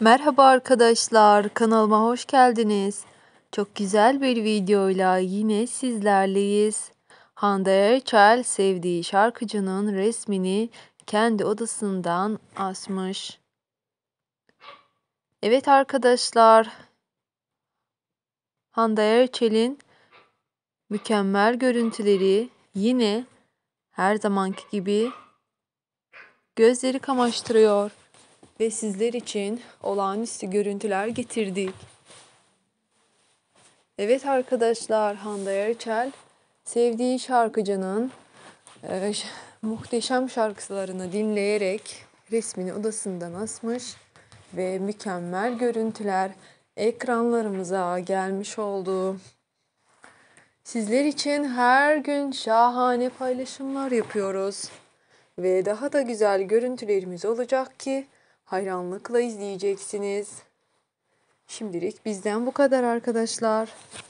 Merhaba arkadaşlar, kanalıma hoş geldiniz. Çok güzel bir videoyla yine sizlerleyiz. Hande Erçel sevdiği şarkıcının resmini kendi odasından asmış. Evet arkadaşlar, Hande Erçel'in mükemmel görüntüleri yine her zamanki gibi gözleri kamaştırıyor ve sizler için olağanüstü görüntüler getirdik. Evet arkadaşlar Hande Erçel sevdiği şarkıcının e, muhteşem şarkılarını dinleyerek resmini odasından asmış ve mükemmel görüntüler ekranlarımıza gelmiş oldu. Sizler için her gün şahane paylaşımlar yapıyoruz ve daha da güzel görüntülerimiz olacak ki hayranlıkla izleyeceksiniz. Şimdilik bizden bu kadar arkadaşlar.